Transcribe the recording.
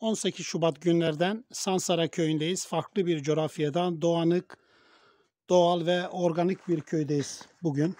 18 Şubat günlerden Sansara köyündeyiz. Farklı bir coğrafyadan doğanık, doğal ve organik bir köydeyiz bugün.